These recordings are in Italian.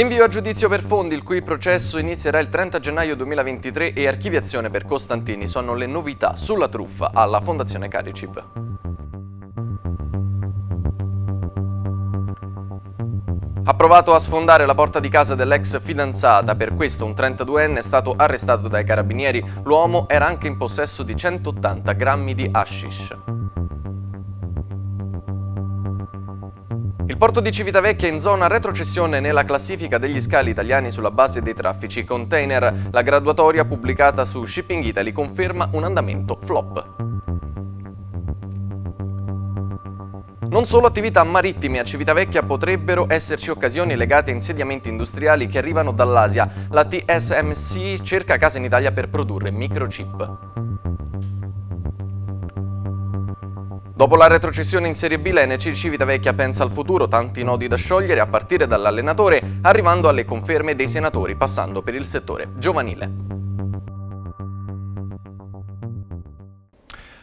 Rinvio a giudizio per Fondi, il cui processo inizierà il 30 gennaio 2023 e archiviazione per Costantini sono le novità sulla truffa alla Fondazione Cariciv. Ha provato a sfondare la porta di casa dell'ex fidanzata, per questo un 32enne è stato arrestato dai carabinieri. L'uomo era anche in possesso di 180 grammi di hashish. Il porto di Civitavecchia è in zona retrocessione nella classifica degli scali italiani sulla base dei traffici container. La graduatoria pubblicata su Shipping Italy conferma un andamento flop. Non solo attività marittime, a Civitavecchia potrebbero esserci occasioni legate a insediamenti industriali che arrivano dall'Asia. La TSMC cerca casa in Italia per produrre microchip. Dopo la retrocessione in Serie B, la NC Civitavecchia pensa al futuro, tanti nodi da sciogliere a partire dall'allenatore, arrivando alle conferme dei senatori, passando per il settore giovanile.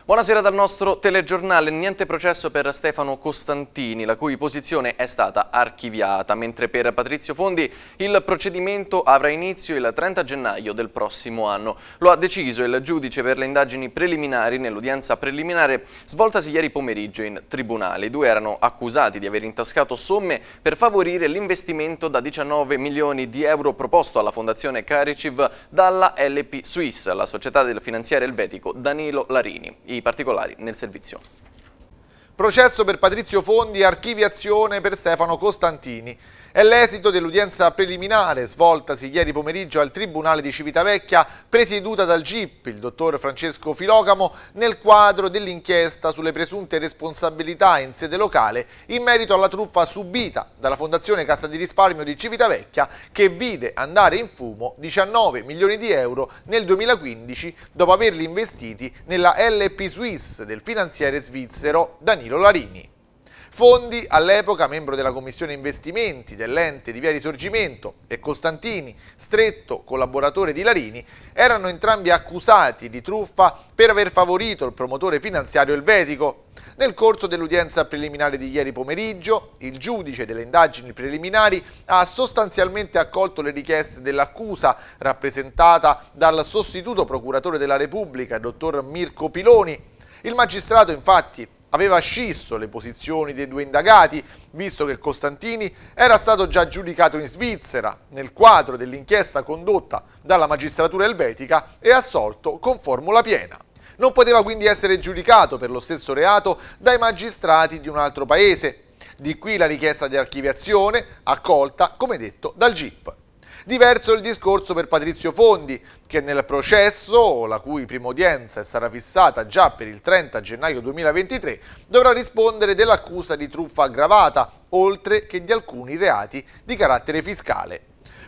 Buonasera dal nostro telegiornale. Niente processo per Stefano Costantini, la cui posizione è stata archiviata, mentre per Patrizio Fondi il procedimento avrà inizio il 30 gennaio del prossimo anno. Lo ha deciso il giudice per le indagini preliminari nell'udienza preliminare svoltasi ieri pomeriggio in tribunale. I due erano accusati di aver intascato somme per favorire l'investimento da 19 milioni di euro proposto alla Fondazione Cariciv dalla LP Suisse, la società del finanziere elvetico Danilo Larini i particolari nel servizio. Processo per Patrizio Fondi, archiviazione per Stefano Costantini. È l'esito dell'udienza preliminare svoltasi ieri pomeriggio al Tribunale di Civitavecchia, presieduta dal GIP, il dottor Francesco Filogamo, nel quadro dell'inchiesta sulle presunte responsabilità in sede locale in merito alla truffa subita dalla Fondazione Cassa di Risparmio di Civitavecchia, che vide andare in fumo 19 milioni di euro nel 2015 dopo averli investiti nella LP Suisse del finanziere svizzero Danilo Larini. Fondi, all'epoca membro della Commissione Investimenti dell'ente di Via Risorgimento e Costantini, stretto collaboratore di Larini, erano entrambi accusati di truffa per aver favorito il promotore finanziario elvetico. Nel corso dell'udienza preliminare di ieri pomeriggio, il giudice delle indagini preliminari ha sostanzialmente accolto le richieste dell'accusa rappresentata dal sostituto procuratore della Repubblica, dottor Mirko Piloni. Il magistrato infatti aveva scisso le posizioni dei due indagati, visto che Costantini era stato già giudicato in Svizzera nel quadro dell'inchiesta condotta dalla magistratura elvetica e assolto con formula piena. Non poteva quindi essere giudicato per lo stesso reato dai magistrati di un altro paese. Di qui la richiesta di archiviazione accolta, come detto, dal GIP. Diverso il discorso per Patrizio Fondi, che nel processo, la cui prima udienza sarà fissata già per il 30 gennaio 2023, dovrà rispondere dell'accusa di truffa aggravata, oltre che di alcuni reati di carattere fiscale.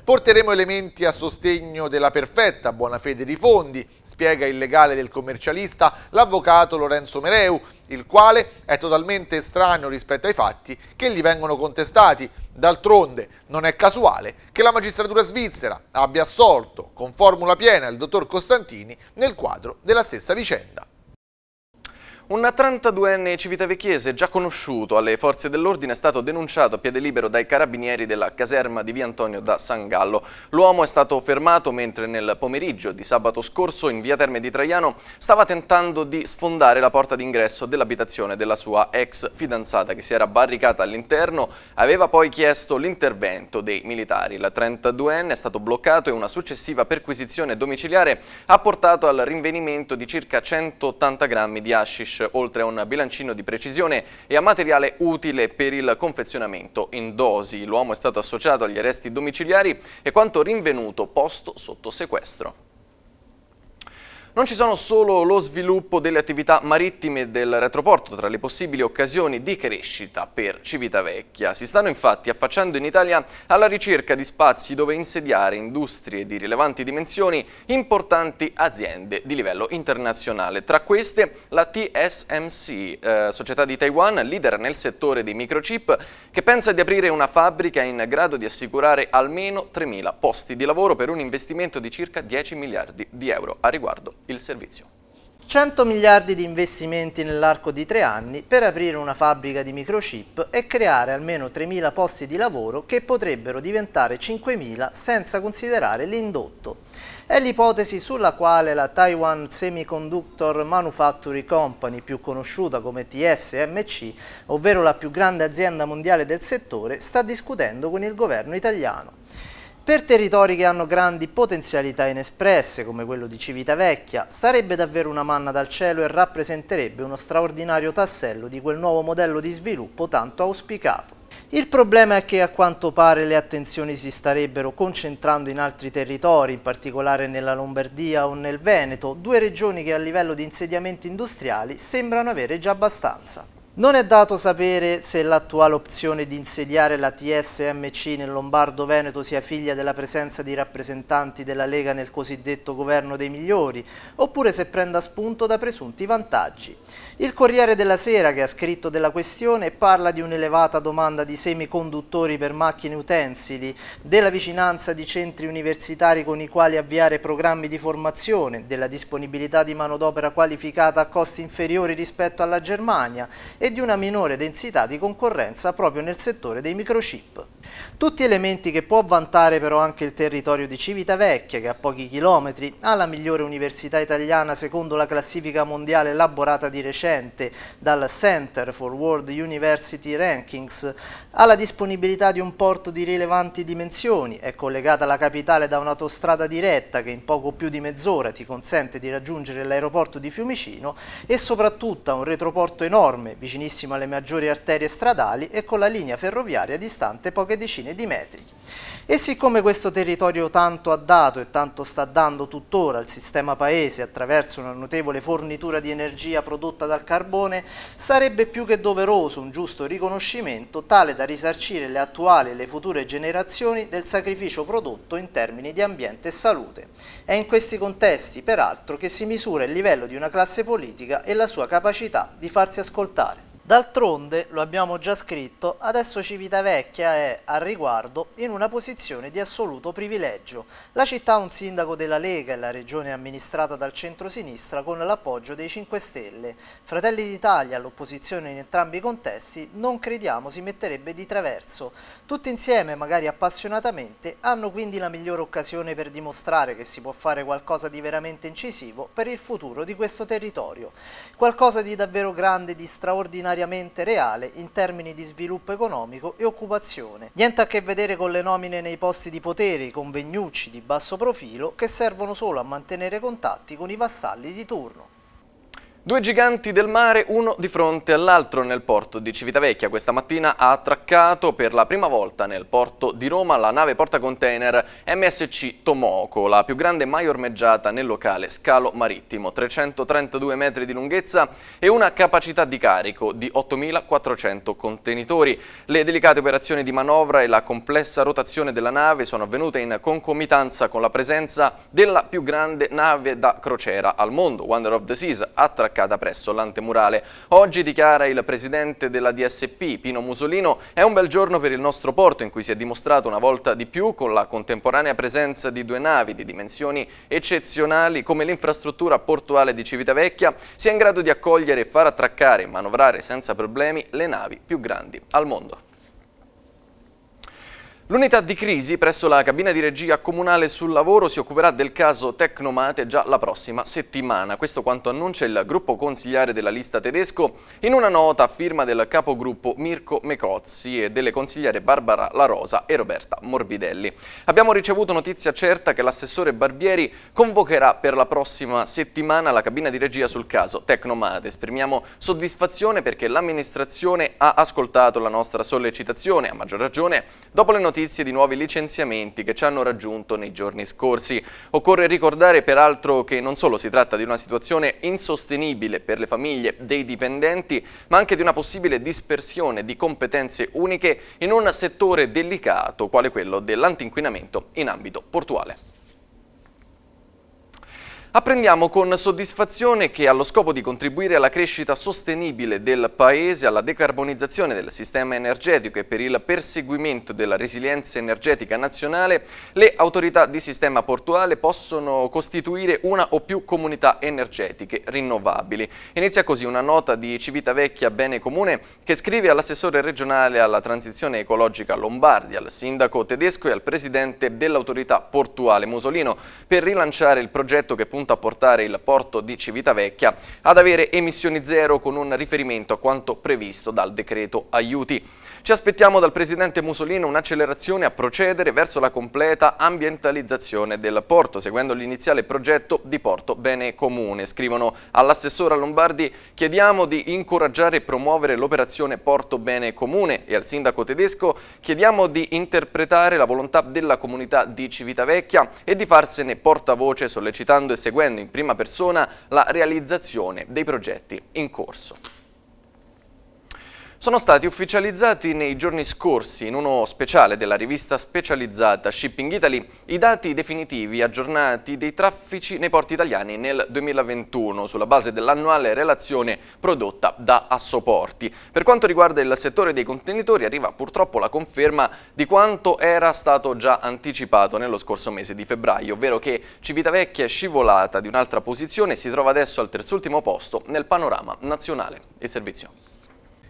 Porteremo elementi a sostegno della perfetta buona fede di fondi, spiega il legale del commercialista, l'avvocato Lorenzo Mereu, il quale è totalmente estraneo rispetto ai fatti che gli vengono contestati D'altronde non è casuale che la magistratura svizzera abbia assolto con formula piena il dottor Costantini nel quadro della stessa vicenda. Un 32enne civitavecchiese già conosciuto alle forze dell'ordine è stato denunciato a piede libero dai carabinieri della caserma di via Antonio da San Gallo. L'uomo è stato fermato mentre nel pomeriggio di sabato scorso in via Terme di Traiano stava tentando di sfondare la porta d'ingresso dell'abitazione della sua ex fidanzata che si era barricata all'interno. Aveva poi chiesto l'intervento dei militari. Il 32enne è stato bloccato e una successiva perquisizione domiciliare ha portato al rinvenimento di circa 180 grammi di hashish oltre a un bilancino di precisione e a materiale utile per il confezionamento in dosi. L'uomo è stato associato agli arresti domiciliari e quanto rinvenuto posto sotto sequestro. Non ci sono solo lo sviluppo delle attività marittime del retroporto tra le possibili occasioni di crescita per Civitavecchia. Si stanno infatti affacciando in Italia alla ricerca di spazi dove insediare industrie di rilevanti dimensioni, importanti aziende di livello internazionale. Tra queste la TSMC, eh, società di Taiwan, leader nel settore dei microchip, che pensa di aprire una fabbrica in grado di assicurare almeno 3.000 posti di lavoro per un investimento di circa 10 miliardi di euro. A riguardo il servizio. 100 miliardi di investimenti nell'arco di tre anni per aprire una fabbrica di microchip e creare almeno 3.000 posti di lavoro che potrebbero diventare 5.000 senza considerare l'indotto. È l'ipotesi sulla quale la Taiwan Semiconductor Manufacturing Company, più conosciuta come TSMC, ovvero la più grande azienda mondiale del settore, sta discutendo con il governo italiano. Per territori che hanno grandi potenzialità inespresse, come quello di Civitavecchia, sarebbe davvero una manna dal cielo e rappresenterebbe uno straordinario tassello di quel nuovo modello di sviluppo tanto auspicato. Il problema è che a quanto pare le attenzioni si starebbero concentrando in altri territori, in particolare nella Lombardia o nel Veneto, due regioni che a livello di insediamenti industriali sembrano avere già abbastanza. Non è dato sapere se l'attuale opzione di insediare la TSMC nel Lombardo Veneto sia figlia della presenza di rappresentanti della Lega nel cosiddetto governo dei migliori, oppure se prenda spunto da presunti vantaggi. Il Corriere della Sera, che ha scritto della questione, parla di un'elevata domanda di semiconduttori per macchine utensili, della vicinanza di centri universitari con i quali avviare programmi di formazione, della disponibilità di manodopera qualificata a costi inferiori rispetto alla Germania e di una minore densità di concorrenza proprio nel settore dei microchip. Tutti elementi che può vantare però anche il territorio di Civitavecchia, che a pochi chilometri ha la migliore università italiana secondo la classifica mondiale elaborata di recente recente dal Center for World University Rankings, ha la disponibilità di un porto di rilevanti dimensioni, è collegata alla capitale da un'autostrada diretta che in poco più di mezz'ora ti consente di raggiungere l'aeroporto di Fiumicino e soprattutto ha un retroporto enorme, vicinissimo alle maggiori arterie stradali e con la linea ferroviaria distante poche decine di metri. E siccome questo territorio tanto ha dato e tanto sta dando tuttora al sistema paese attraverso una notevole fornitura di energia prodotta dal carbone, sarebbe più che doveroso un giusto riconoscimento tale da risarcire le attuali e le future generazioni del sacrificio prodotto in termini di ambiente e salute. È in questi contesti, peraltro, che si misura il livello di una classe politica e la sua capacità di farsi ascoltare. D'altronde, lo abbiamo già scritto, adesso Civitavecchia è, al riguardo, in una posizione di assoluto privilegio. La città ha un sindaco della Lega e la regione è amministrata dal centro-sinistra con l'appoggio dei 5 Stelle. Fratelli d'Italia, l'opposizione in entrambi i contesti, non crediamo si metterebbe di traverso. Tutti insieme, magari appassionatamente, hanno quindi la migliore occasione per dimostrare che si può fare qualcosa di veramente incisivo per il futuro di questo territorio. Qualcosa di davvero grande, di straordinario necessariamente reale in termini di sviluppo economico e occupazione. Niente a che vedere con le nomine nei posti di potere, i convegnucci di basso profilo che servono solo a mantenere contatti con i vassalli di turno. Due giganti del mare, uno di fronte all'altro nel porto di Civitavecchia. Questa mattina ha attraccato per la prima volta nel porto di Roma la nave portacontainer MSC Tomoco, la più grande mai ormeggiata nel locale scalo marittimo, 332 metri di lunghezza e una capacità di carico di 8.400 contenitori. Le delicate operazioni di manovra e la complessa rotazione della nave sono avvenute in concomitanza con la presenza della più grande nave da crociera al mondo, Wonder of the Seas, attraccata accada presso l'antemurale. Oggi, dichiara il presidente della DSP, Pino Musolino, è un bel giorno per il nostro porto in cui si è dimostrato una volta di più con la contemporanea presenza di due navi di dimensioni eccezionali come l'infrastruttura portuale di Civitavecchia sia in grado di accogliere e far attraccare e manovrare senza problemi le navi più grandi al mondo. L'unità di crisi presso la cabina di regia comunale sul lavoro si occuperà del caso Tecnomate già la prossima settimana. Questo quanto annuncia il gruppo consigliare della lista tedesco in una nota a firma del capogruppo Mirko Mecozzi e delle consigliere Barbara La Rosa e Roberta Morbidelli. Abbiamo ricevuto notizia certa che l'assessore Barbieri convocherà per la prossima settimana la cabina di regia sul caso Tecnomate. Esprimiamo soddisfazione perché l'amministrazione ha ascoltato la nostra sollecitazione, a maggior ragione dopo le notizie notizie di nuovi licenziamenti che ci hanno raggiunto nei giorni scorsi. Occorre ricordare peraltro che non solo si tratta di una situazione insostenibile per le famiglie dei dipendenti, ma anche di una possibile dispersione di competenze uniche in un settore delicato quale quello dell'antinquinamento in ambito portuale. Apprendiamo con soddisfazione che allo scopo di contribuire alla crescita sostenibile del Paese, alla decarbonizzazione del sistema energetico e per il perseguimento della resilienza energetica nazionale, le autorità di sistema portuale possono costituire una o più comunità energetiche rinnovabili. Inizia così una nota di Civitavecchia Bene Comune che scrive all'assessore regionale alla transizione ecologica Lombardia, al sindaco tedesco e al presidente dell'autorità portuale Musolino per rilanciare il progetto che punta punta a portare il porto di Civitavecchia ad avere emissioni zero con un riferimento a quanto previsto dal decreto aiuti. Ci aspettiamo dal presidente Musolino un'accelerazione a procedere verso la completa ambientalizzazione del porto, seguendo l'iniziale progetto di Porto Bene Comune. Scrivono all'assessora Lombardi chiediamo di incoraggiare e promuovere l'operazione Porto Bene Comune e al sindaco tedesco chiediamo di interpretare la volontà della comunità di Civitavecchia e di farsene portavoce sollecitando e seguendo in prima persona la realizzazione dei progetti in corso sono stati ufficializzati nei giorni scorsi in uno speciale della rivista specializzata Shipping Italy i dati definitivi aggiornati dei traffici nei porti italiani nel 2021 sulla base dell'annuale relazione prodotta da Assoporti. Per quanto riguarda il settore dei contenitori arriva purtroppo la conferma di quanto era stato già anticipato nello scorso mese di febbraio, ovvero che Civitavecchia è scivolata di un'altra posizione e si trova adesso al terzultimo posto nel panorama nazionale. Il servizio.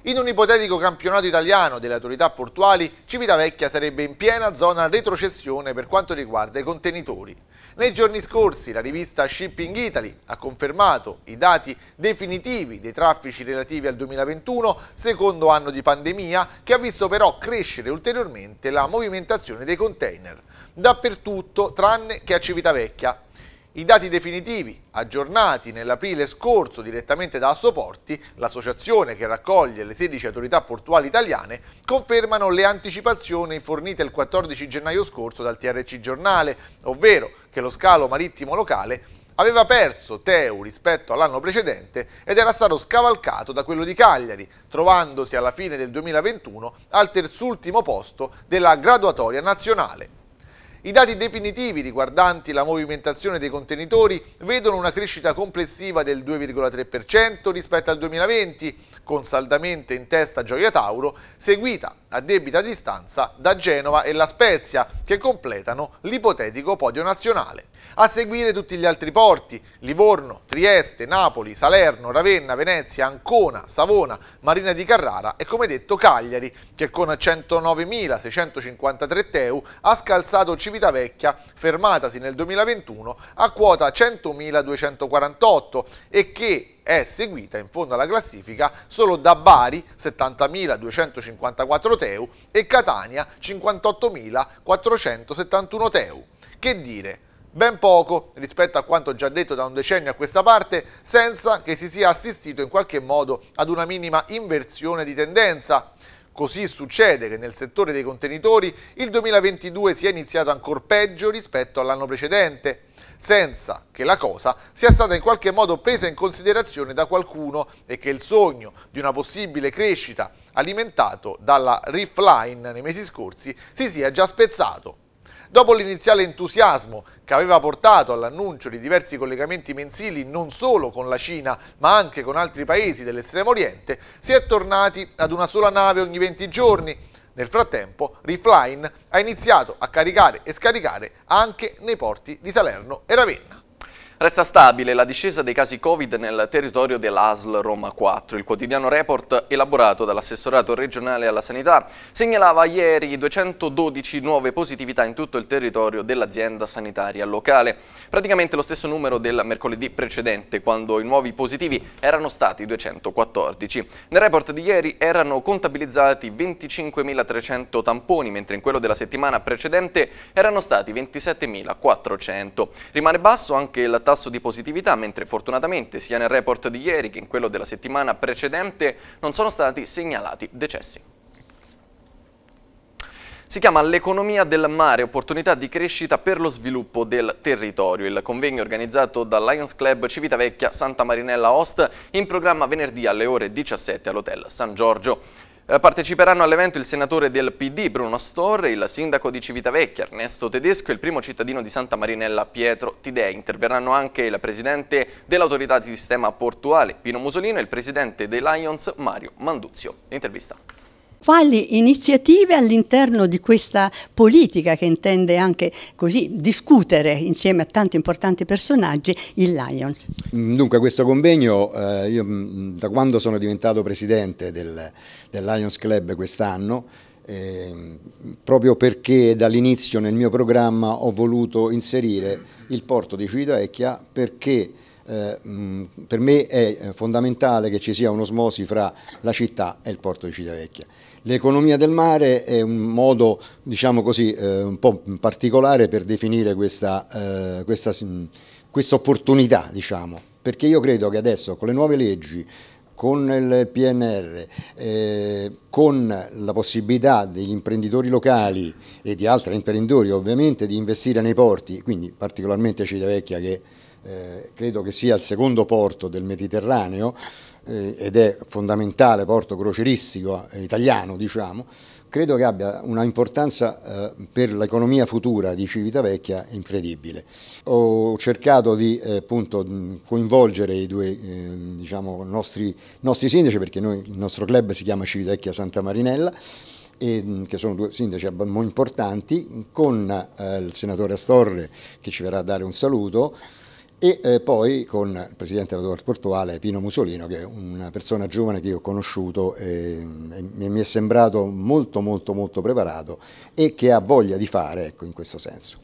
In un ipotetico campionato italiano delle autorità portuali, Civitavecchia sarebbe in piena zona retrocessione per quanto riguarda i contenitori. Nei giorni scorsi la rivista Shipping Italy ha confermato i dati definitivi dei traffici relativi al 2021, secondo anno di pandemia, che ha visto però crescere ulteriormente la movimentazione dei container, dappertutto tranne che a Civitavecchia. I dati definitivi, aggiornati nell'aprile scorso direttamente da Assoporti, l'associazione che raccoglie le 16 autorità portuali italiane, confermano le anticipazioni fornite il 14 gennaio scorso dal TRC Giornale, ovvero che lo scalo marittimo locale aveva perso Teu rispetto all'anno precedente ed era stato scavalcato da quello di Cagliari, trovandosi alla fine del 2021 al terzultimo posto della graduatoria nazionale. I dati definitivi riguardanti la movimentazione dei contenitori vedono una crescita complessiva del 2,3% rispetto al 2020, con saldamente in testa Gioia Tauro, seguita a debita distanza da Genova e La Spezia, che completano l'ipotetico podio nazionale. A seguire tutti gli altri porti, Livorno, Trieste, Napoli, Salerno, Ravenna, Venezia, Ancona, Savona, Marina di Carrara e come detto Cagliari, che con 109.653 TEU ha scalzato Civitavecchia, fermatasi nel 2021 a quota 100.248 e che è seguita in fondo alla classifica solo da Bari 70.254 teu e Catania 58.471 teu. Che dire? Ben poco rispetto a quanto già detto da un decennio a questa parte, senza che si sia assistito in qualche modo ad una minima inversione di tendenza. Così succede che nel settore dei contenitori il 2022 sia iniziato ancora peggio rispetto all'anno precedente senza che la cosa sia stata in qualche modo presa in considerazione da qualcuno e che il sogno di una possibile crescita alimentato dalla Riff Line nei mesi scorsi si sia già spezzato. Dopo l'iniziale entusiasmo che aveva portato all'annuncio di diversi collegamenti mensili non solo con la Cina ma anche con altri paesi dell'estremo oriente, si è tornati ad una sola nave ogni 20 giorni nel frattempo, Refline ha iniziato a caricare e scaricare anche nei porti di Salerno e Ravenna. Resta stabile la discesa dei casi Covid nel territorio dell'ASL Roma 4. Il quotidiano report elaborato dall'assessorato regionale alla sanità segnalava ieri 212 nuove positività in tutto il territorio dell'azienda sanitaria locale. Praticamente lo stesso numero del mercoledì precedente, quando i nuovi positivi erano stati 214. Nel report di ieri erano contabilizzati 25.300 tamponi, mentre in quello della settimana precedente erano stati 27.400. Rimane basso anche il tampone tasso di positività, mentre fortunatamente sia nel report di ieri che in quello della settimana precedente non sono stati segnalati decessi. Si chiama L'economia del mare, opportunità di crescita per lo sviluppo del territorio. Il convegno organizzato dal Lions Club Civitavecchia Santa Marinella Ost in programma venerdì alle ore 17 all'Hotel San Giorgio. Eh, parteciperanno all'evento il senatore del PD Bruno Storre, il sindaco di Civitavecchia Ernesto Tedesco e il primo cittadino di Santa Marinella Pietro Tidei. Interverranno anche il presidente dell'autorità di sistema portuale Pino Musolino e il presidente dei Lions Mario Manduzio. Intervista quali iniziative all'interno di questa politica che intende anche così discutere insieme a tanti importanti personaggi il Lions. Mm, dunque questo convegno, eh, io mm, da quando sono diventato presidente del, del Lions Club quest'anno, eh, proprio perché dall'inizio nel mio programma ho voluto inserire il porto di Civitavecchia perché eh, mm, per me è eh, fondamentale che ci sia un'osmosi fra la città e il porto di Civitavecchia. L'economia del mare è un modo, diciamo così, eh, un po' particolare per definire questa, eh, questa, questa opportunità, diciamo, perché io credo che adesso con le nuove leggi, con il PNR, eh, con la possibilità degli imprenditori locali e di altri imprenditori ovviamente di investire nei porti, quindi particolarmente Civitavecchia che eh, credo che sia il secondo porto del Mediterraneo, eh, ed è fondamentale porto croceristico eh, italiano, diciamo, credo che abbia una importanza eh, per l'economia futura di Civitavecchia incredibile. Ho cercato di eh, appunto, coinvolgere i due eh, diciamo, nostri, nostri, sindaci, perché noi, il nostro club si chiama Civitavecchia Santa Marinella, e, che sono due sindaci molto importanti, con eh, il senatore Astorre che ci verrà a dare un saluto, e eh, poi con il presidente della Dor Portuale Pino Musolino che è una persona giovane che io ho conosciuto e, e mi è sembrato molto molto molto preparato e che ha voglia di fare ecco, in questo senso.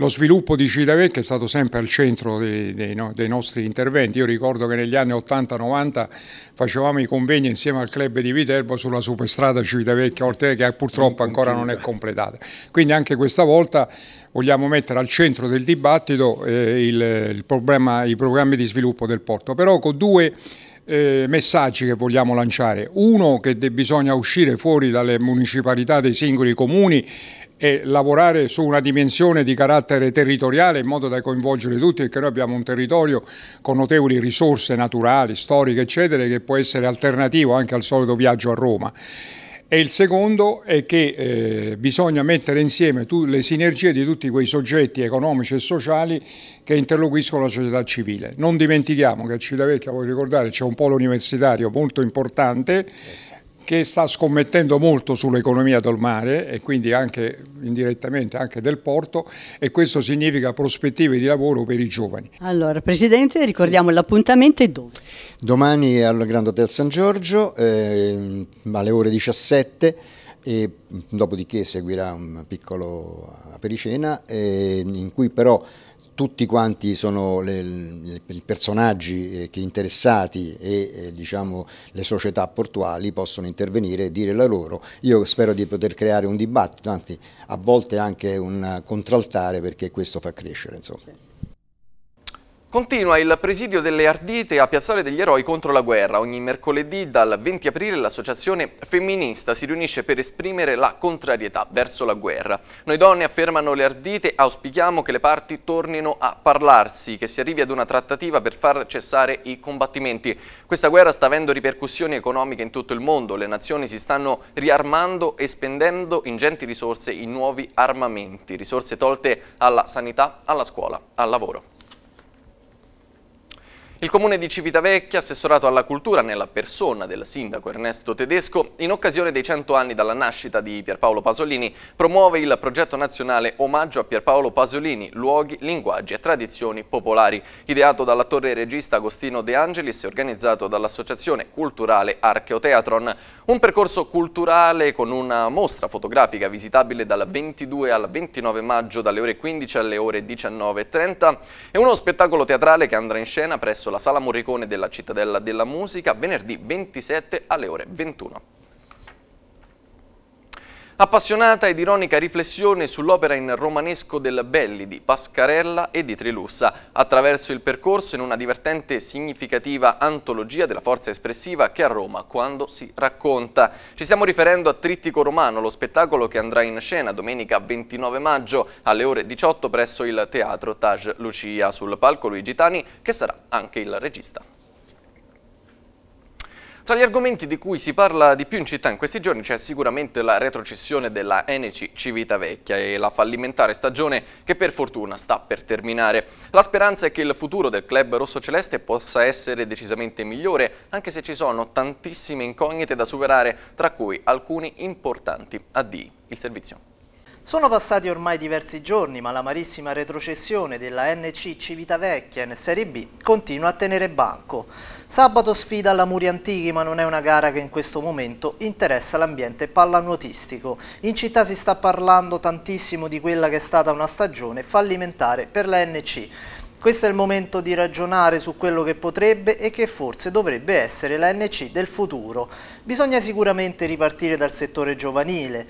Lo sviluppo di Civitavecchia è stato sempre al centro dei, dei, no, dei nostri interventi. Io ricordo che negli anni 80-90 facevamo i convegni insieme al club di Viterbo sulla superstrada Civitavecchia Ortega che purtroppo ancora non è completata. Quindi anche questa volta vogliamo mettere al centro del dibattito eh, il, il problema, i programmi di sviluppo del porto, però con due eh, messaggi che vogliamo lanciare. Uno che bisogna uscire fuori dalle municipalità dei singoli comuni e lavorare su una dimensione di carattere territoriale in modo da coinvolgere tutti perché noi abbiamo un territorio con notevoli risorse naturali, storiche eccetera che può essere alternativo anche al solito viaggio a Roma e il secondo è che eh, bisogna mettere insieme le sinergie di tutti quei soggetti economici e sociali che interloquiscono la società civile. Non dimentichiamo che a Civitavecchia, voglio ricordare, c'è un polo universitario molto importante che sta scommettendo molto sull'economia del mare e quindi anche indirettamente anche del porto e questo significa prospettive di lavoro per i giovani. Allora Presidente ricordiamo l'appuntamento e dove? Domani al Grand Hotel San Giorgio eh, alle ore 17 e dopodiché seguirà un piccolo apericena eh, in cui però tutti quanti sono i personaggi eh, che interessati e eh, diciamo, le società portuali possono intervenire e dire la loro. Io spero di poter creare un dibattito, anzi a volte anche un contraltare perché questo fa crescere. Insomma. Continua il presidio delle Ardite a Piazzale degli Eroi contro la guerra. Ogni mercoledì dal 20 aprile l'associazione femminista si riunisce per esprimere la contrarietà verso la guerra. Noi donne, affermano le Ardite, auspichiamo che le parti tornino a parlarsi, che si arrivi ad una trattativa per far cessare i combattimenti. Questa guerra sta avendo ripercussioni economiche in tutto il mondo. Le nazioni si stanno riarmando e spendendo ingenti risorse in nuovi armamenti, risorse tolte alla sanità, alla scuola, al lavoro. Il comune di Civitavecchia, assessorato alla cultura nella persona del sindaco Ernesto Tedesco, in occasione dei 100 anni dalla nascita di Pierpaolo Pasolini, promuove il progetto nazionale Omaggio a Pierpaolo Pasolini, luoghi, linguaggi e tradizioni popolari, ideato dall'attore regista Agostino De Angelis e organizzato dall'associazione culturale Archeoteatron. Un percorso culturale con una mostra fotografica visitabile dal 22 al 29 maggio dalle ore 15 alle ore 19.30 e uno spettacolo teatrale che andrà in scena presso presso la Sala Morricone della Cittadella della Musica venerdì 27 alle ore 21. Appassionata ed ironica riflessione sull'opera in romanesco del Belli di Pascarella e di Trilussa, attraverso il percorso in una divertente e significativa antologia della forza espressiva che a Roma quando si racconta. Ci stiamo riferendo a Trittico Romano, lo spettacolo che andrà in scena domenica 29 maggio alle ore 18 presso il teatro Taj Lucia, sul palco Luigi Tani che sarà anche il regista. Tra gli argomenti di cui si parla di più in città in questi giorni c'è sicuramente la retrocessione della NC Civitavecchia e la fallimentare stagione che per fortuna sta per terminare. La speranza è che il futuro del club rossoceleste possa essere decisamente migliore, anche se ci sono tantissime incognite da superare, tra cui alcuni importanti. Addi, il servizio. Sono passati ormai diversi giorni, ma la l'amarissima retrocessione della NC Civitavecchia in Serie B continua a tenere banco. Sabato sfida alla Muri Antichi ma non è una gara che in questo momento interessa l'ambiente pallanuotistico. In città si sta parlando tantissimo di quella che è stata una stagione fallimentare per la NC. Questo è il momento di ragionare su quello che potrebbe e che forse dovrebbe essere la NC del futuro. Bisogna sicuramente ripartire dal settore giovanile,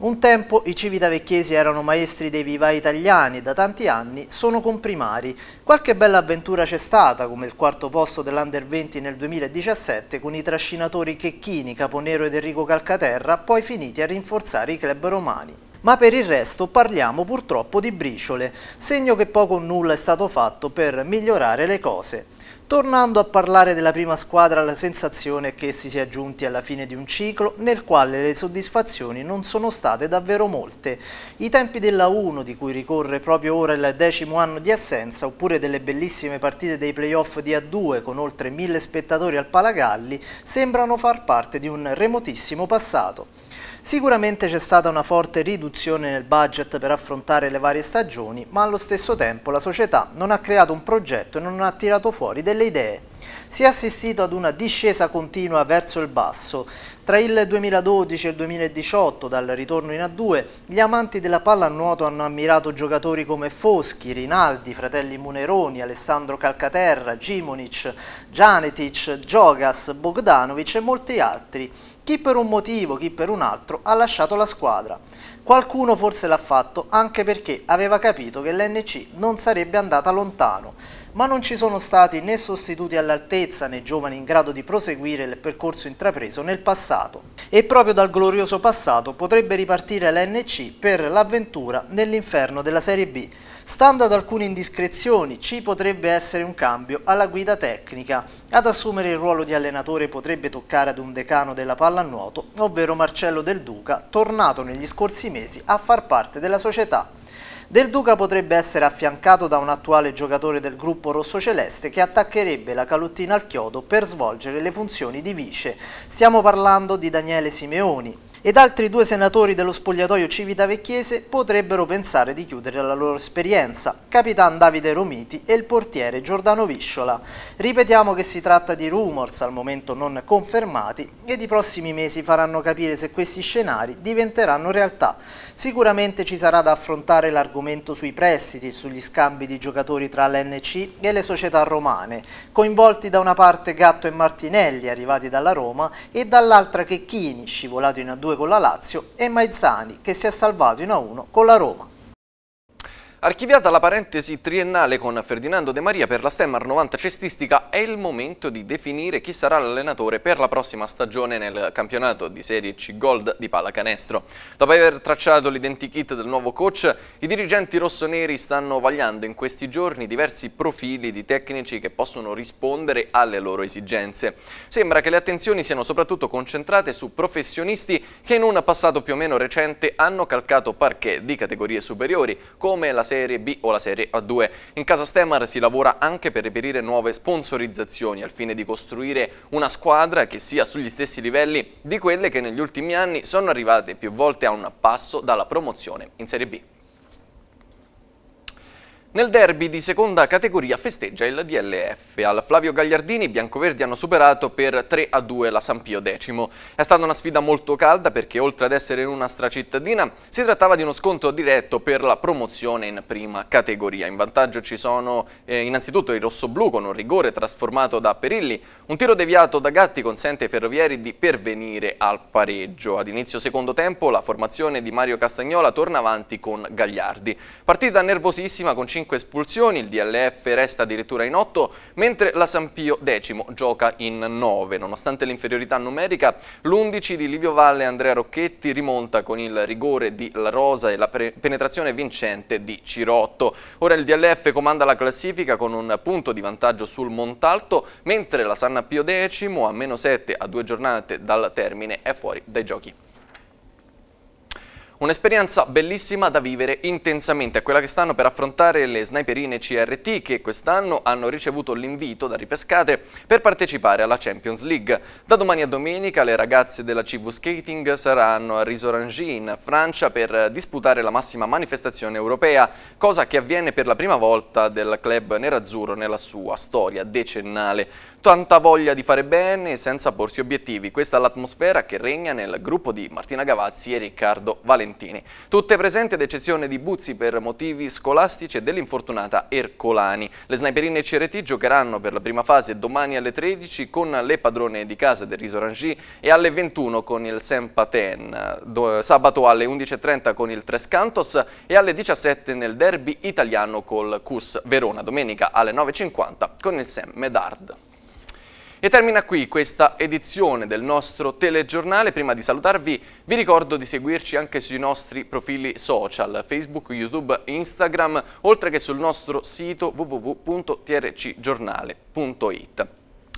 un tempo i Civita Vecchiesi erano maestri dei vivai italiani, e da tanti anni sono comprimari. Qualche bella avventura c'è stata, come il quarto posto dell'Under 20 nel 2017 con i trascinatori Checchini, Caponero ed Enrico Calcaterra, poi finiti a rinforzare i club romani. Ma per il resto parliamo purtroppo di briciole, segno che poco o nulla è stato fatto per migliorare le cose. Tornando a parlare della prima squadra, la sensazione è che si sia giunti alla fine di un ciclo nel quale le soddisfazioni non sono state davvero molte. I tempi della 1, di cui ricorre proprio ora il decimo anno di assenza, oppure delle bellissime partite dei playoff di A2 con oltre mille spettatori al Palagalli, sembrano far parte di un remotissimo passato. Sicuramente c'è stata una forte riduzione nel budget per affrontare le varie stagioni, ma allo stesso tempo la società non ha creato un progetto e non ha tirato fuori delle idee. Si è assistito ad una discesa continua verso il basso. Tra il 2012 e il 2018, dal ritorno in A2, gli amanti della pallanuoto hanno ammirato giocatori come Foschi, Rinaldi, fratelli Muneroni, Alessandro Calcaterra, Gimonic, Janetic, Giogas, Bogdanovic e molti altri chi per un motivo, chi per un altro, ha lasciato la squadra. Qualcuno forse l'ha fatto anche perché aveva capito che l'NC non sarebbe andata lontano, ma non ci sono stati né sostituti all'altezza né giovani in grado di proseguire il percorso intrapreso nel passato. E proprio dal glorioso passato potrebbe ripartire l'NC per l'avventura nell'inferno della Serie B, Stando ad alcune indiscrezioni, ci potrebbe essere un cambio alla guida tecnica. Ad assumere il ruolo di allenatore potrebbe toccare ad un decano della pallanuoto, ovvero Marcello Del Duca, tornato negli scorsi mesi a far parte della società. Del Duca potrebbe essere affiancato da un attuale giocatore del gruppo rossoceleste che attaccherebbe la calottina al chiodo per svolgere le funzioni di vice. Stiamo parlando di Daniele Simeoni, ed altri due senatori dello spogliatoio civitavecchiese potrebbero pensare di chiudere la loro esperienza, capitan Davide Romiti e il portiere Giordano Visciola. Ripetiamo che si tratta di rumors al momento non confermati ed i prossimi mesi faranno capire se questi scenari diventeranno realtà. Sicuramente ci sarà da affrontare l'argomento sui prestiti, sugli scambi di giocatori tra l'NC e le società romane, coinvolti da una parte Gatto e Martinelli arrivati dalla Roma e dall'altra Checchini, scivolato in adduzione 2 con la Lazio e Maizani che si è salvato in A1 con la Roma. Archiviata la parentesi triennale con Ferdinando De Maria per la Stemmar 90 cestistica, è il momento di definire chi sarà l'allenatore per la prossima stagione nel campionato di Serie C Gold di pallacanestro. Dopo aver tracciato l'identikit del nuovo coach, i dirigenti rossoneri stanno vagliando in questi giorni diversi profili di tecnici che possono rispondere alle loro esigenze. Sembra che le attenzioni siano soprattutto concentrate su professionisti che in un passato più o meno recente hanno calcato parquet di categorie superiori, come la Serie B o la Serie A2. In casa Stemar si lavora anche per reperire nuove sponsorizzazioni al fine di costruire una squadra che sia sugli stessi livelli di quelle che negli ultimi anni sono arrivate più volte a un passo dalla promozione in Serie B. Nel derby di seconda categoria festeggia il DLF. Al Flavio Gagliardini i biancoverdi hanno superato per 3-2 la San Pio X. È stata una sfida molto calda perché oltre ad essere in una stracittadina si trattava di uno scontro diretto per la promozione in prima categoria. In vantaggio ci sono eh, innanzitutto i rossoblù con un rigore trasformato da Perilli. Un tiro deviato da Gatti consente ai ferrovieri di pervenire al pareggio. Ad inizio secondo tempo la formazione di Mario Castagnola torna avanti con Gagliardi. Partita nervosissima con 5 5 espulsioni, il DLF resta addirittura in 8, mentre la Sampio decimo gioca in 9. Nonostante l'inferiorità numerica, l'11 di Livio Valle e Andrea Rocchetti rimonta con il rigore di La Rosa e la penetrazione vincente di Cirotto. Ora il DLF comanda la classifica con un punto di vantaggio sul Montalto, mentre la Sanna Pio X a meno 7 a due giornate dal termine è fuori dai giochi. Un'esperienza bellissima da vivere intensamente, è quella che stanno per affrontare le sniperine CRT che quest'anno hanno ricevuto l'invito da ripescate per partecipare alla Champions League. Da domani a domenica le ragazze della CV Skating saranno a Risorangi in Francia per disputare la massima manifestazione europea, cosa che avviene per la prima volta del club nerazzurro nella sua storia decennale. Tanta voglia di fare bene senza porsi obiettivi, questa è l'atmosfera che regna nel gruppo di Martina Gavazzi e Riccardo Valentini. Tutte presenti ad eccezione di Buzzi per motivi scolastici e dell'infortunata Ercolani. Le sniperine CRT giocheranno per la prima fase domani alle 13 con le padrone di casa del Riso Risorangi e alle 21 con il Sempaten, sabato alle 11.30 con il Trescantos e alle 17 nel derby italiano col Cus Verona, domenica alle 9.50 con il Sem Medard. E termina qui questa edizione del nostro telegiornale. Prima di salutarvi vi ricordo di seguirci anche sui nostri profili social Facebook, YouTube, Instagram, oltre che sul nostro sito www.trcgiornale.it.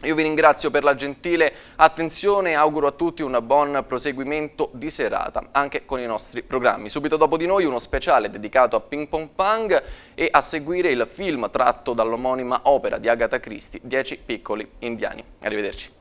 Io vi ringrazio per la gentile attenzione e auguro a tutti un buon proseguimento di serata, anche con i nostri programmi. Subito dopo di noi uno speciale dedicato a Ping Pong Pang e a seguire il film tratto dall'omonima opera di Agatha Christie, Dieci piccoli indiani. Arrivederci.